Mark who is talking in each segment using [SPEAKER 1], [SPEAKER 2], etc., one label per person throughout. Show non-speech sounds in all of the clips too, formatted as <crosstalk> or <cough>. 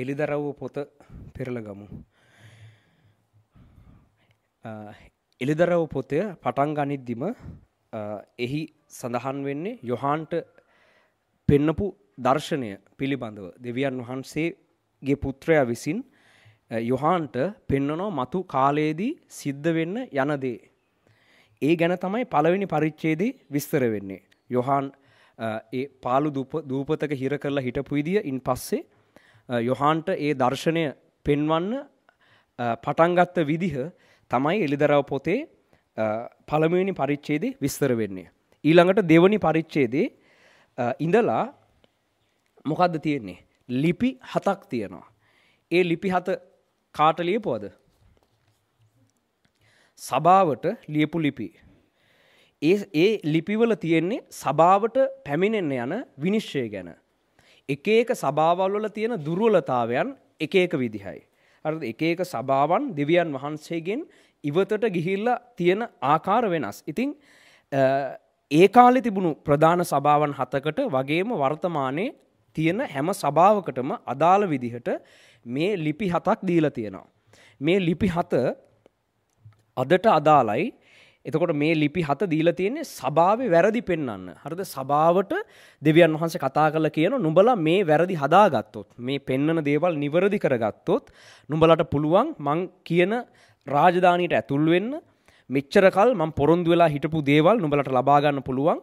[SPEAKER 1] එලිදරව් පොත පෙරළ ගමු. එලිදරව් පොතය පටන් ගනිද්දිම එහි සඳහන් වෙන්නේ යොහන්ට පෙන්නපු දර්ශනය පිළිබඳව දෙවියන් වහන්සේගේ පුත්‍රයා විසින් යොහන්ට පෙන්නනෝ මතු කාලයේදී සිද්ධ වෙන්න යනදේ. ඒ ගැන තමයි පළවෙනි පරිච්ඡේදේ විස්තර වෙන්නේ. යොහාන් ඒ පාළු දූපතක හිර කරලා හිටපු විදිය ඉන් පස්සේ යොහන්ට ඒ දර්ශනය පෙන්වන්න පටන්ගත්ත විදිහ තමයි එළිදරව පොතේ පළමුවනි පරිච්චේදේ විස්තර වෙන්නේ. ඊළඟට දෙවනි පරිච්චේදේ ඉඳලා මොකක්ද තියෙන්නේ. ලිපි හතක් තියෙනවා. ඒ ලිපි හත කාට ලියපුවද. සභාවට ලියපු ලිපි. ඒ ඒ ලිපිවල තියෙන්නේ සභාවට පැමිණෙන්න යන විනිශ්චය ගැන. එක එක සභාවල් වල තියෙන දුර්වලතාවයන් එක එක විදිහයි. හරිද? එක එක සභාවන් දෙවියන් වහන්සේගෙන් ඉවතට ගිහිල්ලා තියෙන ආකාර වෙනස්. ඉතින් ඒ කාලේ තිබුණු ප්‍රධාන සභාවන් හතකට වගේම වර්තමානයේ තියෙන හැම සභාවකටම අදාළ විදිහට මේ ලිපි හතක් දීලා තියෙනවා. මේ ලිපි හත අදට අදාළයි එතකොට මේ ලිපි හත දීලා තියෙන්නේ සභාවේ වැරදි පෙන්වන්න. හරිද? සභාවට දෙවියන් වහන්සේ කතා කරලා කියන නුඹලා මේ වැරදි හදාගත්තොත්, මේ පෙන්වන දේවල් නිවැරදි කරගත්තොත්, නුඹලාට පුළුවන් මං කියන රාජධානියට ඇතුල් වෙන්න. මෙච්චර කල් මං පොරොන්දු වෙලා හිටපු දේවල් නුඹලාට ලබා ගන්න පුළුවන්.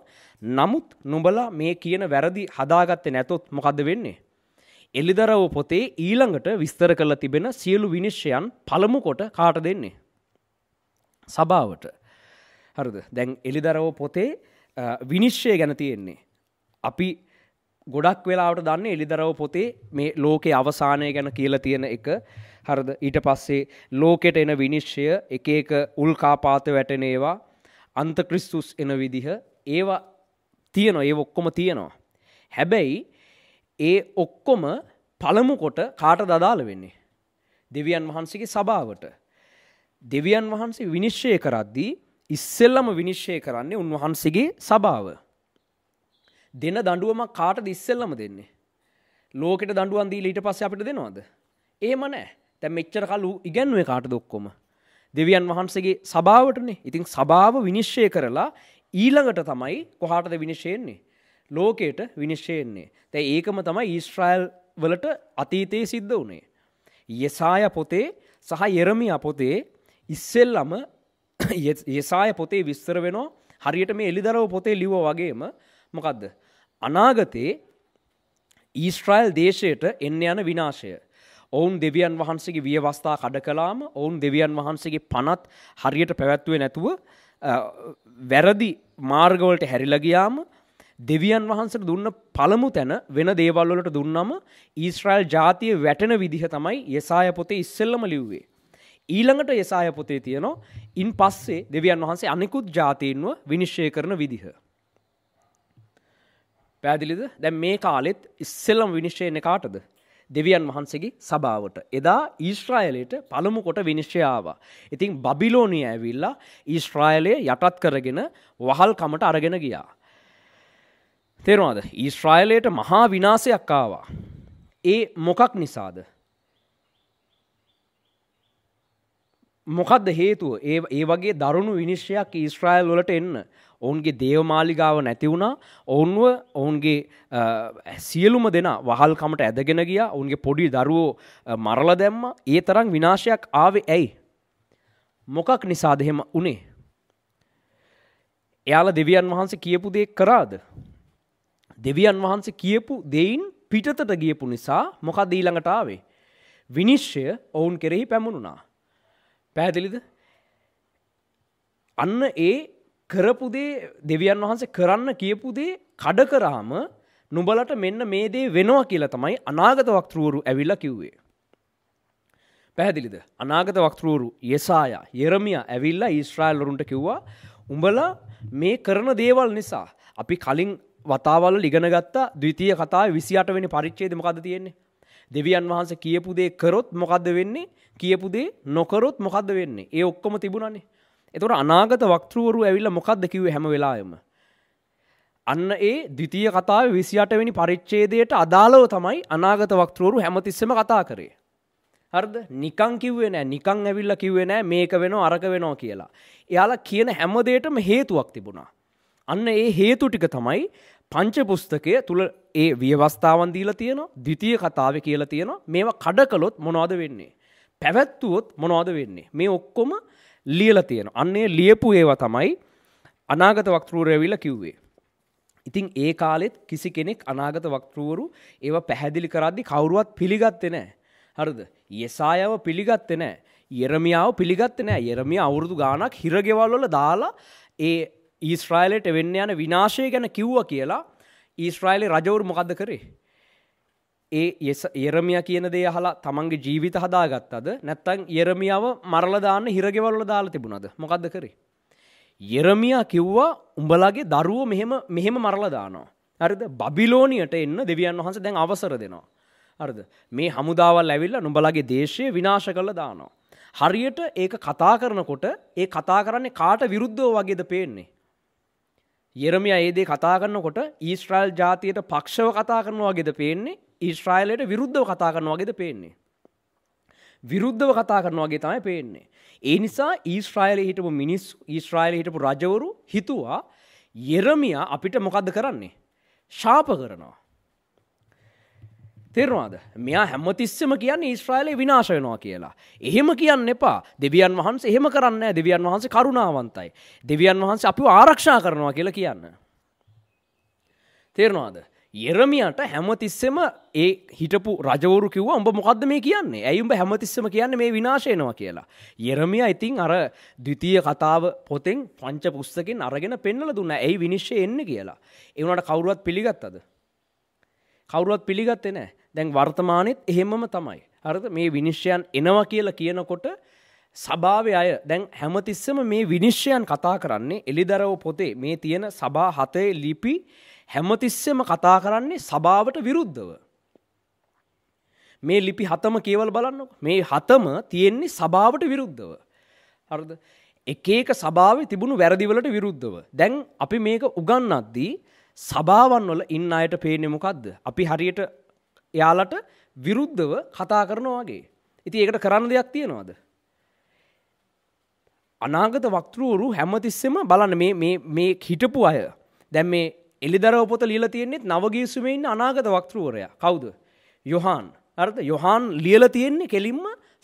[SPEAKER 1] නමුත් නුඹලා මේ කියන වැරදි හදාගත්තේ නැතොත් මොකද වෙන්නේ? එලිදරව් පොතේ ඊළඟට විස්තර කරලා තිබෙන සියලු විනිශ්චයන් පළමු කොට කාට දෙන්නේ? සභාවට. හරුද දැන් එලිදරව පොතේ විනිශ්ෂය ගැන තියෙන්නේ. අපි ගොඩක් වෙලාට දන්න එලිදරව පොතේ මේ ලෝකයේ අවසානය ගැන කියලා තියෙන එක හරද ඊට පස්සේ ලෝකෙට එන විනිශ්ෂය එක එක උල්කාපාත වැටෙන ඒවා අන්ත ක්‍රිස්තුස් එන විදිහ ඒවා තියනවා ඒ ඔක්කොම තියෙනවා. හැබැයි ඒ ඔක්කොම පළමුකොට කාට දදාල වෙන්නේ. දෙවියන් වහන්සේගේ සභාවට. දෙවියන් වහන්සේ විනිශ්ෂය කරද්දී ඉස්සෙල්ලම විනිශ්චය කරන්නේ උන්වහන්සේගේ සභාව. දෙන දඬුවම කාටද ඉස්සෙල්ලම දෙන්නේ? ලෝකෙට දඬුවම් දීලා ඊට පස්සේ අපිට දෙනවද? එහෙම නැහැ. දැන් මෙච්චර කල් ඉගැන්නුවේ කාටද ඔක්කොම? දෙවියන් වහන්සේගේ සභාවටනේ. ඉතින් සභාව විනිශ්චය කරලා ඊළඟට තමයි කොහාටද විනිශ්චය එන්නේ? ලෝකයට විනිශ්චය එන්නේ. දැන් ඒකම තමයි ඊශ්‍රායල් වලට අතීතයේ සිද්ධ වුනේ. යසායා පොතේ සහ යෙරමියා පොතේ ඉස්සෙල්ලම ඒසාය <laughs> පොතේ විස්තර වෙනවා හරියට මේ එලිදරව පොතේ ලිව වගේම මොකක්ද. අනාගතයේ ඊස්ට්‍රයිල් දේශයට එන්න යන විනාශය. ඔවුන් දෙවියන් වහන්සේගේ වියවස්ථා කඩ කලාම ඔවුන් දෙවියන් වහන්සේගේ පනත් හරියට පැවැත්වේ නැතුව වැරදි මාර්ගවලට හැරිලගයාම දෙවියන් වහන්සට දුන්න පළමු තැන වෙන දේවල්වලට දුන්නම ඊස්ට්‍රයිල් ජාතිය වැටෙන විදිහ තමයි යෙසාය පොතේ ඉස්සෙල්ලම ලිව්වේ. ඊළඟට යසාය පොතේ තියෙනවා ඉන් පස්සේ දෙවියන් වහන්සේ අනිකුත් ජාතීන්ව විනිශ්චය කරන විදිහ. පැදිලිද දැ මේ කාලෙත් ඉස්සෙල්ලම් විනිශ්චයන කාටද. දෙවියන් වහන්සේගේ සභාවට. එදා ඊශ්‍රායලයට පළමු කොට විනිශ්චයාවා. ඉතින් බබිලෝනිය ඇවිල්ලා ඊශ්‍රායලය යටත් කරගෙන වහල්කමට අරගෙන ගියා. තේරවාද ඊශ්‍රායලයට මහා විනාසයක් ආවා. ඒ මොකක් නිසාද මොකක්ද හේතුව ඒ ඒ වගේ දරුණු විනිශ්චයක් ඊස්ට්‍රයිල් වලට එන්න ඔවුන්ගේ දේවමාලිගාව නැතිවුණා ඔවුන්ව ඔවුන්ගේ සියලුම දෙෙන වහල්කමට ඇදගෙන ගිය ඔවුන්ගේ පොඩි දරුවෝ මරල දැම්ම ඒ තරම් විනාශයක් ආවේ ඇයි. මොකක් නිසා දෙහෙම උනේ. එයාල දෙවියන් වහන්සේ කියපු දේ කරාද. දෙවියන් වහන්සේ කියපු දෙයින් පිටතට ගියපු නිසා මොකක් දීළඟටාවේ. විනිශ්්‍ය ඔවුන් කෙරෙහි පැමුණුනා. පැහැදිලිද අන්න ඒ කරපුදේ දෙවියන් වහන්සේ කරන්න කියපුදේ කඩ කරාම නුඹලට මෙන්න මේ දේ වෙනවා කියලා තමයි අනාගත වක්තෘවරු ඇවිල්ලා කිව්වේ. පැහැදිලිද? අනාගත වක්තෘවරු යසායා, යෙරමියා ඇවිල්ලා ඊශ්‍රායෙල්වරුන්ට කිව්වා උඹලා මේ කරන දේවල් නිසා අපි කලින් වතාවල ඉගෙන ගත්ත ද්විතීය කතාවේ 28 වෙනි පරිච්ඡේදය මොකද්ද තියෙන්නේ? දෙවියන් වහන්සේ කියපු දේ කරොත් මොකද්ද වෙන්නේ? කියපු දේ නොකරොත් මොකද්ද වෙන්නේ? ඒ ඔක්කොම තිබුණානේ. එතකොට අනාගත වක්තෘවරු ඇවිල්ලා මොකද්ද කිව්වේ හැම වෙලාවෙම? අන්න ඒ ද්විතීය කතාවේ 28 වෙනි පරිච්ඡේදයට අදාළව තමයි අනාගත වක්තෘවරු හැමතිස්සෙම කතා කරේ. හරිද? නිකං කිව්වේ නෑ. නිකං ඇවිල්ලා කිව්වේ නෑ මේක වෙනව අරක වෙනව කියලා. එයාලා කියන හැම දෙයකටම හේතුවක් තිබුණා. අන්න ඒ හේතු ටික තමයි පංචපුස්තකය තුළ ඒ ව්‍යවස්ථාවන් දීලා තියෙනවා ද්විතිය කතාව කියලා තියෙනවා මේවා කඩකලොත් මොනවාද වෙන්නේ. පැවැත්තුවොත් මොනවාද වෙන්නේ. මේ ඔක්කොම ලියල තියෙන. අන්නේ ලියපු ඒවා තමයි අනාගත වක්තෘරැවිල කිව්වේ. ඉතින් ඒ කාලෙත් කිසි කෙනෙක් අනාගත වක්තෘවරු ඒව පැහැදිලි කරද්දි කවුරුවත් පිළිගත්තේ නෑ. හරිද යෙසායව පිළිගත්තේ නෑ. යෙරමියාව පිළිගත්තේ නෑ යෙරමිය අවුරුදු ගානක් හිරගෙවල් වල දාලා ඒ ඊස්්‍රයිලට වෙන්න යන විනාශය ගැන කිව්ව කියලා ඊස්්‍රයිලේ රජවරු මොකක්ද කරේ. ඒ ඒරමිය කියන දේ හලා තමන්ගේ ජීවිත හදාගත්තද නැත්තං ඒරමියාව මරලදාන්න හිරගෙවල්ල දාලා තිබුණද මොකක්ද කරේ. යෙරමියා කිව්වා උඹලාගේ දරුව මෙහෙම මරලදානවා. හරිද බබිලෝනියට එන්න දෙවියන් වහන්ස දැන් අවසර දෙනවා. හරිද මේ හමුදාවල් ඇවිල්ල නුඹලගේ දේශය විනාශ කළ දානවා. හරියට ඒක කතා කරනකොට ඒ කතා කරන්නේ කාට විරුද්ධෝ වගේද පේන්නේ. යෙරමිය ඒදේ කතා කරනකොට ඊස්ට්‍රයිල් ජාතියට පක්ෂව කතා කරනවාගෙද පේන්නේ ඊස්ට්‍රයිලයට විරුද්ධව කතා කරනවාගෙද පේන්නේ. විරුද්ධව කතා කරනවාගේ තමයි පේන්නේ. ඒ නිසා ඊස්ට්‍රයිල හිටපු මිනිස් ඊස්ට්‍රයිල හිටපු රජවරු හිතුවා යෙරමිය අපිට මොකක්ද කරන්නේ. ශාප කරනවා. තෙරවාද මෙයා හැමතිස්සම කියන්න ඊස්්‍රායිලේ විනාශ වෙනවා කියලා. එහෙම කියන්න එපා දෙවියන් වහන්ස එහෙම කරන්න දෙවියන් වහන්සේ කරුණාවන්තයි. දෙවියන් වහන්ස අපි ආරක්ෂා කරනවා කියලා කියන්න. තේරවාද. යෙරමියට හැමතිස්සෙම ඒ හිටපු රජවරු කිව්ව උඹ මොකක්ද මේ කියන්නේ ඇයිඋඹ හැමතිස්සම කියන්න මේ විනාශයනවා කියලා. යෙරමිය ඉතිං අර දවිතිය කතාව පොතෙන් පංච පුස්සකින් අරගෙන පෙන්නල දුන්න ඇයි විනිශ්ෂය එන්න කියලා. එවනට කවරුවත් පිළිගත්තද. කවරුවත් පිළිගත්තේ නෑ දැන් වර්තමානෙත් එහෙමම තමයි. අරද මේ විනිශ්්‍යයන් එනවා කියලා කියනකොට සභාව අය දැන් හැමතිස්සම මේ විනිශ්්‍යයන් කතා කරන්නේ එලිදරව පොතේ මේ තියෙන සභා හතේ ලිපි හැමතිස්සම කතා කරන්නේ සභාවට විරුද්ධව. මේ ලිපි හතම කියවල් බලන්න මේ හතම තියෙන්නේ සභාවට විරුද්ධව. හරද එකක සභාව තිබුණු වැරදිවලට විරුද්ධව. දැන් අපි මේක උගන්නද්දී සභාවන් වල ඉන්න අයට පේන්නේ මොකද්ද? අපි හරියට එයාලට විරුද්ධව කතා කරනවා වගේ. ඉතින් ඒකට කරන්න දෙයක් තියනවාද? අනාගත වක්තෘවරු හැමතිස්සෙම බලන්න මේ මේ මේ හිටපු අය. දැන් මේ එලිදරව පොත ලියලා තියෙන්නේ නවගිවිසුමේ ඉන්න අනාගත වක්තෘවරයා. කවුද? යොහාන්. හරිද? යොහාන් ලියලා තියෙන්නේ කෙලින්ම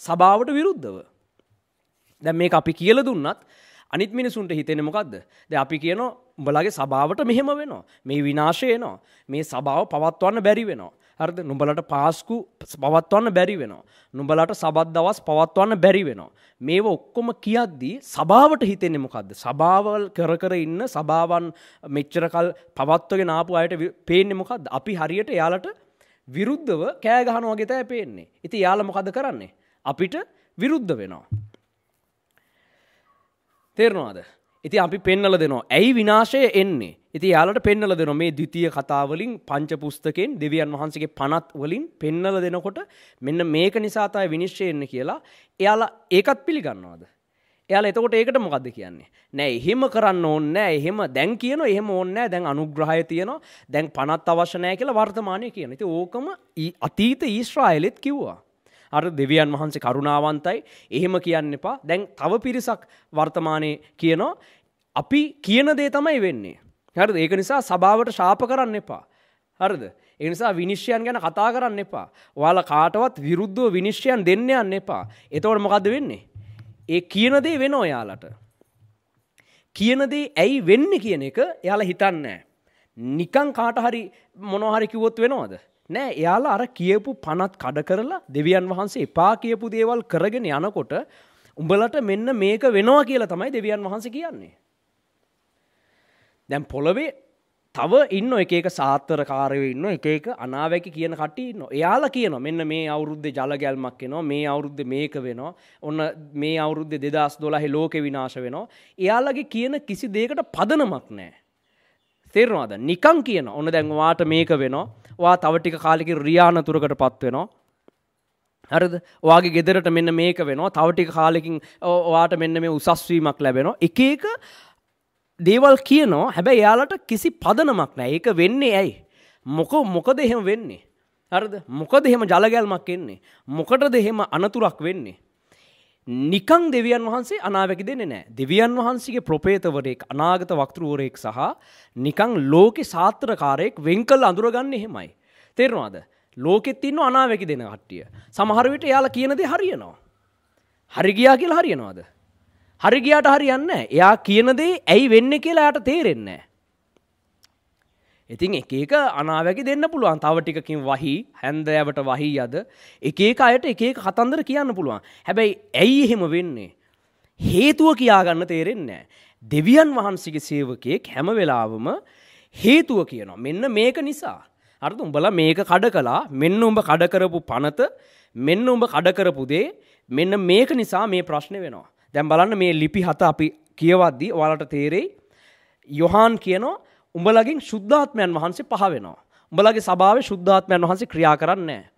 [SPEAKER 1] සභාවට විරුද්ධව. දැන් මේක අපි කියලා දුන්නත් අනිත් මිනිසුන්ට හිතෙන්නේ මොකද්ද? දැන් අපි කියනවා උඹලගේ සභාවට මෙහෙම වෙනවා. මේ විනාශය එනවා. මේ සභාව පවත්වන්න බැරි වෙනවා. හරිද නුඹලට පාස්කු පවත්වන්න බැරි වෙනවා. නුඹලට සබත් දවස් පවත්වන්න බැරි වෙනවා. මේව ඔක්කොම කියද්දී සභාවට හිතෙන්නේ මොකද්ද? සභාවල් කර කර ඉන්න සභාවන් මෙච්චරකල් පවත්වගෙන ආපු අයට පේන්නේ මොකද්ද? අපි හරියට එයාලට විරුද්ධව කෑ ගහනවා වගේ තමයි පේන්නේ. ඉතින් එයාලා මොකද කරන්නේ? අපිට විරුද්ධ වෙනවා. තේරෙනවද? ඉති අපි පෙන්නල දෙනවා ඇයි විනාශය එන්නේ ඉති යාලට පෙන්නල දෙන මේ ද්විතිය කතාවලින් පංචපුස්තකෙන් දෙවියන් වහන්සගේ පනත් වලින් පෙන්නල දෙනකොට මෙන්න මේක නිසාතයි විනිශ්චය එන්න කියලා එයාලා ඒකත් පිළිගන්නවාද එයාල එතකොට ඒකට මොකක්ද කියන්නේ නෑ එහෙම කරන්න ඕන්න එහෙම දැන් කියන එහෙම ඕන්න දැන් අනුග්‍රහය තියනවා දැන් පනත් අවශ්‍යනය කියලා වර්තමානය කියන ති ඕකම අතීත ඊශ්‍රායිලෙත් කිව්වා අර දෙවියන් වහන්සේ කරුණාවන්තයි එහෙම කියන්න එපා දැන් තව පිරිසක් වර්තමානය කියනවා අපි කියන දේ තමයි වෙන්නේ. හරිද ඒක නිසා සභාවට ශාප කරන්න එපා. හරිද එනිසා විනිශ්්‍යයන් ගැන කතා කරන්න එපා. ඔයාල කාටවත් විරුද්ධව විනිශ්්‍යයන් දෙන්න යන්න එපා. එතවට මොකද වෙන්නේ. ඒ කියනදේ වෙන ඔයාලට. කියනදේ ඇයි වෙන්න කියන එක එයාල හිතන්නෑ. නිකං කාටහරි මොනොහරි කිවොත් වෙනවාද. නෑ එයාලා අර කියපු පනත් කඩ කරලා දෙවියන් වහන්සේ එපා කියපු දේවල් කරගෙන යනකොට උඹලට මෙන්න මේක වෙනවා කියලා තමයි දෙවියන් වහන්සේ කියන්නේ. දැන් පොළොවේ තව ඉන්න එක එක සාත්තරකාරයෝ ඉන්න එක එක අනාවැකි කියන කට්ටිය ඉන්න. එයාලා කියනවා මෙන්න මේ අවුරුද්දේ ජල ගැල්මක් එනවා. මේ අවුරුද්දේ මේක වෙනවා. ඔන්න මේ අවුරුද්දේ 2012 ලෝකෙ විනාශ වෙනවා. එයාලගේ කියන කිසි දෙයකට පදනමක් නැහැ. තේරෙනවද? නිකන් කියන. ඔන්න දැන් වාට මේක වෙනවා. වා තවටික කාලෙක රියාන තුරකට පත්වෙනවා. හරිද ඔයාගේ ගෙදරට මෙන්න මේක වෙනවා තවටික කාලෙකින් ඔයාට මෙන්න මේ උසස්වීමක් ලැබෙනවා එක එක දේවල් කියනවා හැබැයි යාලට කිසි පදනමක් නෑ ඒක වෙන්නේ ඇයි මොක මොකද එහෙම වෙන්නේ හරිද මොකද එහෙම ජලගැල්මක් එන්නේ මොකටද එහෙම අනතුරක් වෙන්නේ නිකං දෙවියන් වහන්සේ අනාවැකි දෙන්නේ නෑ. දෙවියන් වහන්සේගේ ප්‍රපේතවරයෙක් අනාගත වක්තෘවරයෙක් සහ නිකං ලෝකෙ සාත්‍රකාරයෙක් වෙන්කල් අඳුරගන්න එහෙමයි. තේරවාද. ලෝකෙත් ඉන්න අනාවැකි දෙන කට්ටිය. සමහරවිට යාලා කියනදේ හරියනවා. හරිගියා කියලා හරියනවාද. හරිගියාට හරියන්න එයා කියනදේ ඇයි වෙන්න කියලා යට තේරෙන්නේ. ඉතින් එක එක අනාවැකි දෙන්න පුළුවන් තව ටිකකින් වහි හැන්දෑවට වහි අද එක එක අයට එක එක කතන්දර කියන්න පුළුවන් හැබැයි ඇයි එහෙම වෙන්නේ හේතුව කියාගන්න තේරෙන්නේ දෙවියන් වහන්සේගේ සේවකයෙක් හැම වෙලාවම හේතුව කියනවා මෙන්න මේක නිසා අර්ථ උඹලා මේක කඩ කළා මෙන්න උඹ කඩ කරපු පනත මෙන්න උඹ කඩ කරපු දේ මෙන්න මේක නිසා මේ ප්‍රශ්නේ වෙනවා දැන් බලන්න මේ ලිපි හත අපි කියවද්දී ඔයාලට තේරෙයි යොහාන් කියනවා උඹලගින් ශුද්ධාත්මයන් වහන්සේ පහ වෙනවා. උඹලගේ සභාවේ ශුද්ධාත්මයන් වහන්සේ ක්‍රියා කරන්නේ නැහැ.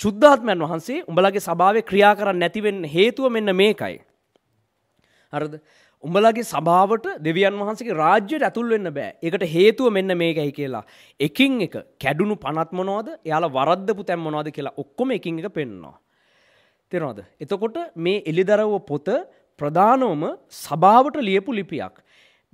[SPEAKER 1] ශුද්ධාත්මයන් වහන්සේ උඹලගේ සභාවේ ක්‍රියා කරන්නේ නැති වෙන්න හේතුව මෙන්න මේකයි. හරිද? උඹලගේ සභාවට දෙවියන් වහන්සේගේ රාජ්‍යයට ඇතුල් වෙන්න බෑ. ඒකට හේතුව මෙන්න මේකයි කියලා. එකින් එක කැඩුණු පනත් මොනවද? එයාලා වරද්දපු තැන් මොනවද කියලා ඔක්කොම එකින් එක පෙන්නවා. තේරෙනවද? එතකොට මේ එලිදරව්ව පොත ප්‍රධානවම සභාවට ලියපු ලිපියක්.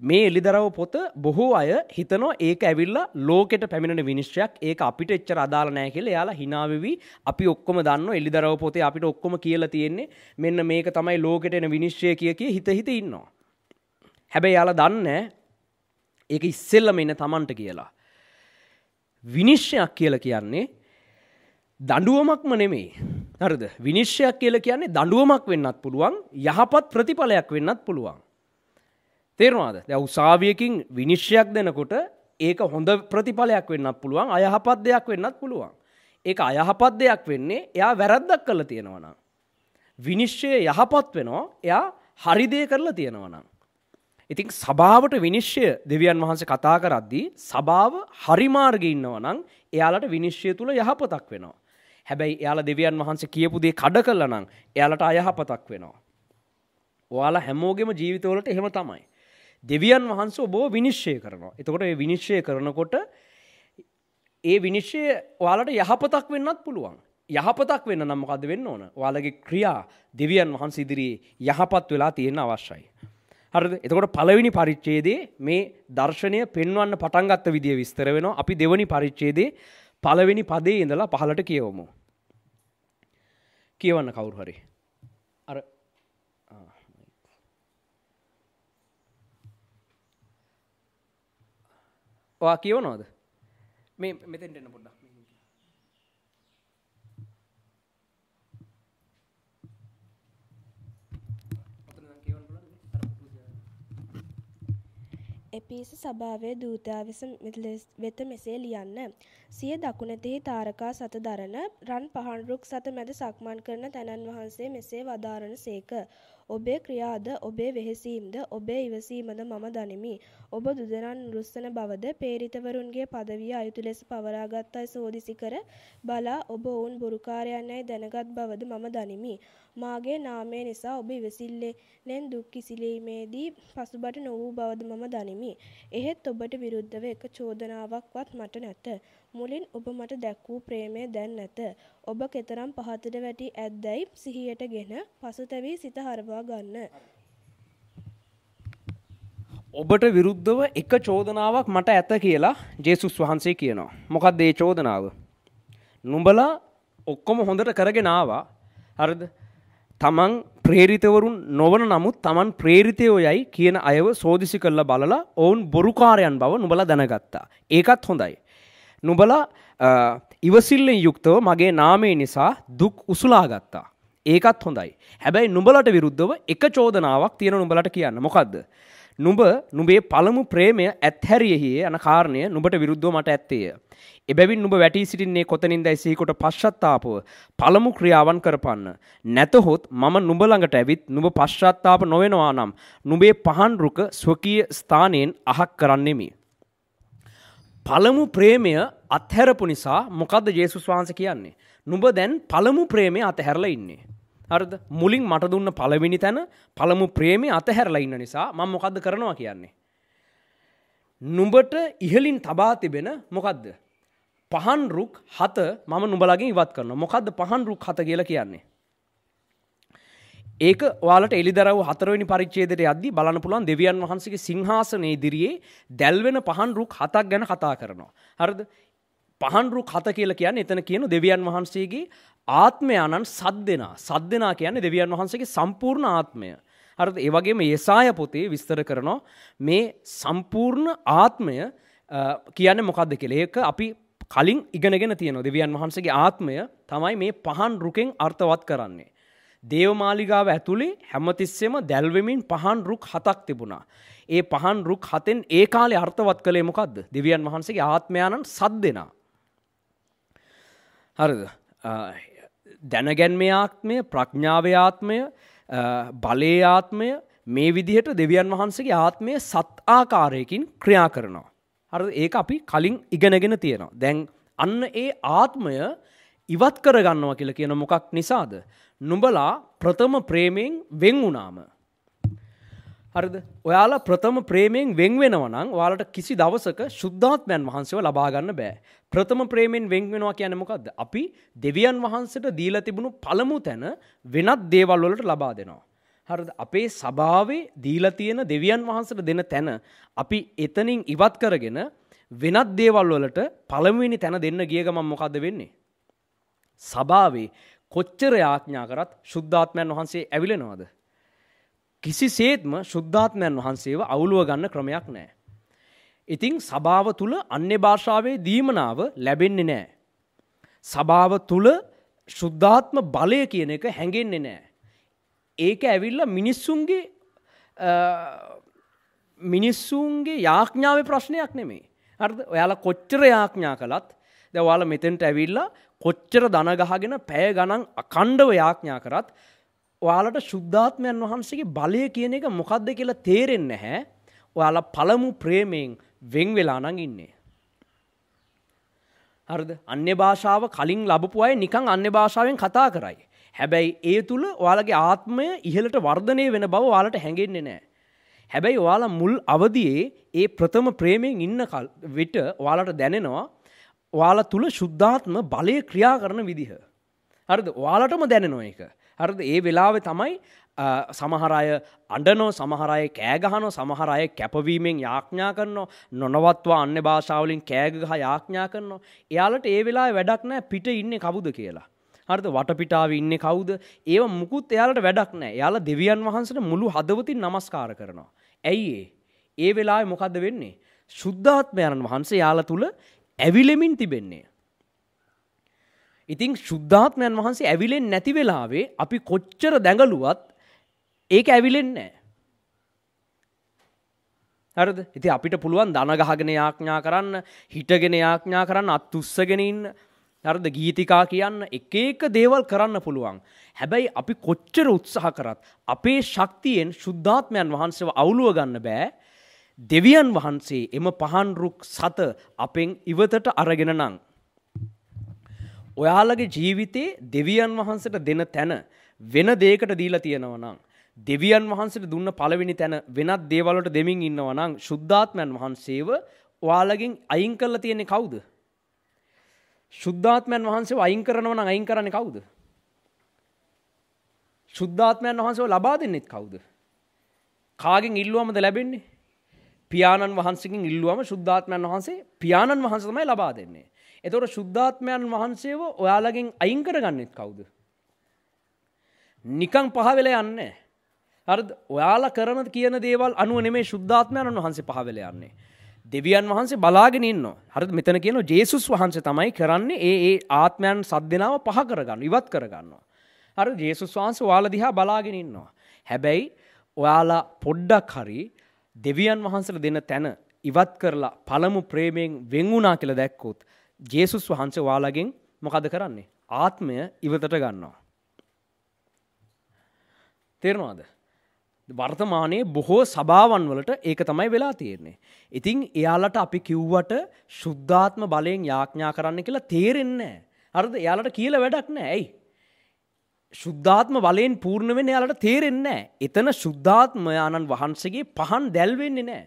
[SPEAKER 1] මේ එලිදරව පොත බොහෝ අය හිතනෝ ඒක ඇවිල්ලා ලෝකෙට පැමිණෙන විනිශ්චයක් ඒක අපිට එච්චර අදාළ නෑ කියලා එයාලා හිනාවෙවි අපි ඔක්කොම දන්න එලිදරව පොතේ අපිට ඔක්කොම කියලා තියෙන්නේ මෙන්න මේක තමයි ලෝකෙට එන විනිශ්චය කිය කිය හිත හිත ඉන්නවා. හැබැයි යාලා දන්නේ ඒක ඉස්සෙල්ලම එන Tamanට කියලා. විනිශ්චයක් කියලා කියන්නේ දඬුවමක්ම නෙමෙයි. හරිද? විනිශ්චයක් කියලා කියන්නේ දඬුවමක් වෙන්නත් පුළුවන් යහපත් ප්‍රතිඵලයක් වෙන්නත් පුළුවන්. තේරවාද දැ උසාවියකින් විනිශ්්‍යයක් දෙනකොට ඒක හොඳ ප්‍රතිඵලයක් වෙන්නත් පුළුවන් අයහපත් දෙයක් වෙන්නත් පුළුවන්. ඒක අයහපත් දෙයක් වෙන්නේ එයා වැරද්දක් කරල තියෙනවනම්. විනිශ්්‍යය යහපත් වෙනවා එයා හරිදය කරලා තියෙනවනම්. ඉතින් සභාවට විනිශ්්‍ය දෙවියන් වහන්ස කතා කරද්දී සභාව හරිමාර්ග ඉන්නවනම් එයාලට විනිශ්්‍යය තුළ යහපතක් වෙනවා. හැබැයි එයාල දෙවියන් වහන්සේ කියපුදේ කඩ කරලනම් එයාලට අයහපතක් වෙනවා. ඔයාලා හැමෝගෙම ජීවිතවලට එහෙම තමයි. දෙවියන් වහන්සේ ඔබව විනිශ්චය කරනවා. එතකොට ඒ විනිශ්චය කරනකොට ඒ විනිශ්චය ඔයාලට යහපතක් වෙන්නත් පුළුවන්. යහපතක් වෙන්න නම් මොකද වෙන්න ඕන? ඔයාලගේ ක්‍රියා දෙවියන් වහන්සේ ඉදිරියේ යහපත් වෙලා තියෙන්න අවශ්‍යයි. හරිද? එතකොට පළවෙනි පරිච්ඡේදයේ මේ දර්ශනය පෙන්වන්න පටන් ගත්ත විදිය විස්තර වෙනවා. අපි දෙවෙනි පරිච්ඡේදයේ පළවෙනි පදේ ඉඳලා පහලට කියවමු. කියවන්න කවුරු හරි. ඔයා කියවනවද මේ මෙතෙන්ට එන්න පොඩ්ඩක් එපිස සභාවේ දූතා වෙත මෙසේ ලියන්න. සිය දකුණතෙහි තාරකා සත දරන රන් පහන්රුක් සත මැද සක්මන් කරන තැනන් වහන්සේ මෙසේ වදාරණ සේක. ඔබේ ක්‍රියාද ඔබේ වෙහෙසීම්ද ඔබේ ඉවසීමද මම දනිමි. ඔබ දුදරන් රුස්සන බවද පේරිතවරුන්ගේ පදවිය අයුතු ලෙස පවරාගත් අය සෝදිසි කර බලා ඔබ ඔවුන් බුරුකාරයන් යයි දැනගත් බවද මම දනිමි. මාගේ නාමය නිසා ඔබ ඉවසිල්ලෙන් දුක් කිසිලීමේදී පසුබට නොවූ බවද මම දනිමි. එහෙත් ඔබට විරුද්ධව එක චෝදනාවක්වත් මට නැත. මුලින් ඔබ මට දැක්වූ ප්‍රේමය දැන් නැත. ඔබ කෙතරම් පහතට වැටි ඇද්දැයි සිහියට ගෙන පසුතැවී සිත හරවා ගන්න. ඔබට විරුද්ධව එක චෝදනාවක් මට ඇත කියලා ජේසුස් වහන්සේ කියනවා. මොකක්ද ඒ චෝදනාව? නුඹලා ඔක්කොම හොඳට කරගෙන ආවා. හරිද? තමන් ප්‍රේරිතවරුන් නොවන නමුත් තමන් ප්‍රේරිතයෝ යයි කියන අයව සෝදිසි කරලා බලලා ඔවුන් බොරුකාරයන් බව නුබලා දැනගත්තා. ඒකත් හොඳයි. නුබලා ඉවසිල්ලෙන් යුක්තව මගේ නාමේ නිසා දුක් උසුලාගත්තා. ඒකත් හොඳයි. හැබැයි නුඹලට විරුද්ධව එක චෝදනාවක් තියෙන නුඹලට කියන්න මොකක්ද? නුඹ නුබේ පළමු ප්‍රේමය ඇත්හැරියෙහිේ යන කාරණය නුබට විරුද්ධ මට ඇත්තේය. එබැවින් නුබ වැටී සිටින්නේ කොතනින් දැයිසෙහිකොට පශ්චත්තාපව පළමු ක්‍රියාවන් කරපන්න. නැතහොත් මම නුඹළඟට ඇවිත් නුබ පශ්චත්තාප නොවෙනවා නම් නුබේ පහන්රුක ස්වකීය ස්ථානයෙන් අහක් කරන්නෙමි. පළමු ප්‍රේමය අත්හැරපු නිසා මොකද ජේසුස් වහන්ස කියන්නේ. නුබ දැන් පළමු ප්‍රේමය අතහැරලා ඉන්නේ. හරද මුලින් මට දුන්න පළවෙනි තැන පළමු ප්‍රේමේ අතහැරලා ඉන්න නිසා මම මොකද්ද කරනවා කියන්නේ. නුඹට ඉහලින් තබා තිබෙන මොකද්ද. පහන් රුක් හත මම නුඹලගින් ඉවත් කරන මොකක්ද පහන් රුක් හත කියලා කියන්නේ. ඒක ඔයාලට එළිදරව් හතරවෙනි පරිච්ඡේදයට යද්දී බලන්න පුළුවන් දෙවියන් වහන්සේගේ සිංහාසනයේ ඉදිරියේ දැල්වෙන පහන් රුක් හතක් ගැන කතා කරනවා. හරිද? පහන්රු කත කියල කියන්න එතන කියන දෙවියන් වහන්සේගේ ආත්මයානන් සද් දෙනා සද් දෙනා කියන්නේ දෙවියන් වහන්සේගේ සම්පූර්ණ ආත්මය. අර ඒවගේ මේ ඒසාය පොතේ විස්තර කරනවා මේ සම්පූර්ණ ආත්මය කියන්න මොකක්ද කෙළ ඒක අපි කලින් ඉගෙනගෙන තියෙන දෙවියන් වහන්සේගේ ආත්මය තමයි මේ පහන් රුකෙන් අර්ථවත් කරන්නේ. දේවමාලිගාව ඇතුළේ හැමතිස්සෙම දැල්වමින් පහන් රුක් හතක් තිබුණා. ඒ පහන් රුක් හතෙන් ඒ කාලේ අර්ථවත් කළේ මොකක්ද දෙවියන් වහන්සේගේ ආත්මයානන් සද් දෙනා. හරිද දැනගැන්මේ ආත්මය ප්‍රඥාවේ ආත්මය බලේ ආත්මය මේ විදිහට දෙවියන් වහන්සේගේ ආත්මය සත් ආකාරයකින් ක්‍රියා කරනවා. හරි ඒක අපි කලින් ඉගෙනගෙන තියෙනවා. දැන් අන්න ඒ ආත්මය ඉවත් කරගන්නවා කියලා කියන මොකක් නිසාද. නුඹලා ප්‍රථම ප්‍රේමයෙන් වෙන් වුණාම. හරිද ඔයාලා ප්‍රථම ප්‍රේමයෙන් වෙන් වෙනවනම් ඔයාලට කිසි දවසක ශුද්ධාත්මයන් වහන්සේව ලබාගන්න බෑ. ප්‍රථම ප්‍රේමෙන් වෙන්වෙනවා කියන මොකක්ද අපි දෙවියන් වහන්සට දීලා තිබුණු පළමු තැන වෙනත් දේවල් වලට ලබා දෙනවා. හරිද අපේ සභාවේ දීලා තියෙන දෙවියන් වහන්සට දෙන තැන අපි එතනින් ඉවත් කරගෙන වෙනත් දේවල් වලට පළමුවෙනි තැන දෙන්න ගිය ගමන් මොකද්ද වෙන්නේ? සභාවේ කොච්චර යාඥා කරත් සුද්ධාත්මයන් වහන්සේ ඇවිලෙනවද? කිසිසේත්ම සුද්ධාත්මයන් වහන්සේව අවුලුව ගන්න ක්‍රමයක් නැහැ. ඉතිං සභාව තුළ අන්‍ය භාෂාවේ දීමනාව ලැබෙන්නේ නෑ. සභාව තුළ ශුද්ධාත්ම බලය කියන එක හැඟෙන්නේ නෑ. ඒක ඇවිල්ල මිනිස්සුන්ගේ මිනිස්සුන්ගේ යාඥාව ප්‍රශ්නයක් නෙමේ. අ ඔයාල කොච්චර යාඥා කළත් දැවාල මෙතෙන්ට ඇවිල්ලා කොච්චර දනගහගෙන පැය ගණන් අකණ්ඩව යාඥා කරත් ඔයාලට ශුද්ධාත්මයන් වහන්සේගේ බලය කියන එක මොකක්ද කියලා තේරෙන්නේ නැහැ. ඔයාලා පළමු ප්‍රේමයෙන් වෙන් වෙලා නම් ඉන්නේ. හරිද? අන්‍ය භාෂාව කලින් ලැබපු අය නිකන් අන්‍ය භාෂාවෙන් කතා කරයි. හැබැයි ඒ තුල ඔයාලගේ ආත්මය ඉහළට වර්ධනය වෙන බව ඔයාලට හැඟෙන්නේ නැහැ. හැබැයි ඔයාලා මුල් අවදියේ ඒ ප්‍රථම ප්‍රේමයෙන් ඉන්න විට ඔයාලට දැනෙනවා ඔයාලා තුල සුද්ධාත්ම බලය ක්‍රියා කරන විදිහ. හරිද? ඔයාලටම දැනෙනවා ඒක. හරද ඒ වෙලාව තමයි සමහරය අඩනෝ සමහරය කෑගහනෝ සමහරය කැපවීමෙන් යාඥා කරනවා නොනවත්වා අන්න භාෂාවලින් කෑගහ යාඥා කරනවා. එයාලට ඒ වෙලා වැඩක් නෑ පිට ඉන්න කවුද කියලා. හරිද වටපිටාව ඉන්න කවුද ඒව මුකුත් එයාලට වැඩක් නෑ යාලා දෙවියන් වහන්සට මුළු හදවතින් නමස්කාර කරනවා. ඇයි ඒ වෙලා මොකද වෙන්නේ. ශුද්ධාත්මයණන් වහන්සේ යාල තුළ ඇවිලෙමින් තිබෙන්නේ. ඉතිං ශුද්ධාත්මයන් වහන්සේ ඇවිලෙන් නැති වෙලාවේ අපි කොච්චර දැඟලුවත් ඒක ඇවිලෙන් නෑ. හරද ඉති අපිට පුළුවන් දනගහගෙන යාඥා කරන්න හිටගෙන යාඥා කරන්න අත්තුස්සගෙනන්න හරද ගීතිකා කියන්න එක ඒක දේවල් කරන්න පුළුවන්. හැබැයි අපි කොච්චර උත්සාහ කරත් අපේ ශක්තියෙන් ශුද්ධාත්මයන් වහන්සේව අවුලුව ගන්න බෑ දෙවියන් වහන්සේ එම පහන්රුක් සත අපෙන් ඉවතට අරගෙන නං. ඔයාලගේ ජීවිතේ දෙවියන් වහන්සට දෙන තැන වෙන දේකට දීලා තියෙනවනම්. දෙවියන් වහන්සට දුන්න පළවෙනි තැන වෙනත් දේවලට දෙමින් ඉන්නවනම් ශුද්ධාත්මයන් වහන්සේව ඔයාලගින් අයින් කරලා තියෙන්නේ කවුද. ශුද්ධාත්මයන් වහන්සේ අයින් කරනවන අයින් කරන්න කවුද. ශුද්ධාත්මයන් වහන්සේ ලබා දෙන්නෙත් කවුද. කාගෙන් ඉල්ලුවමද ලැබෙන්නේ පියාණන් වහන්සකින් ඉල්ලුවම ශුද්ධාත්මයන් වහන්සේ පියාණන් වහන්ස තමයි ලබා දෙන්නේ. එතවට ශුද්ධාත්මයන් වහන්සේව ඔයාලගෙන් අයින් කරගන්නෙත් කවුද. නිකං පහවෙල යන්නේ. අර ඔයාලා කරන කියන දේවල් අනුව නෙමේ ශුද්ධාත්මයන් වහන්සේ පහවෙල යන්නේ. දෙවියන් වහන්සේ බලාගෙන ඉන්නවා. හරිද මෙතන කියන ජේසුස් වහන්සේ තමයි කරන්නේ ඒ ඒ ආත්මයන් සද්දනාව පහ කරගන්න ඉවත් කරගන්නවා. අර ජේසුස් වහන්සේ ඔයාලා දිහා බලාගෙන ඉන්නවා. හැබැයි ඔයාලා පොඩ්ඩක් හරි දෙවියන් වහන්සේලා දෙන තැන ඉවත් කරලා පළමු ප්‍රේමයෙන් වෙන් වුණා කියලා දැක්කොත් ජේසුස් වහන්සේ ඔයාලගෙන් මොකද කරන්නේ? ආත්මය ඉවතට ගන්නවා. තේරෙනවද? වර්තමානයේ බොහෝ සභාවන් වලට ඒක තමයි වෙලා තියෙන්නේ. ඉතින් එයාලට අපි කිව්වට ශුද්ධාත්ම බලයෙන් යාඥා කරන්න කියලා තේරෙන්නේ නැහැ. හරිද? එයාලට කියලා වැඩක් නැහැ. ඇයි? ශුද්ධාත්ම වලයෙන් පූර්ණ වෙන යාලට තේරෙන්නේ එතන ශුද්ධාත්මයාණන් වහන්සේගේ පහන් දැල්වෙන්නේ නෑ.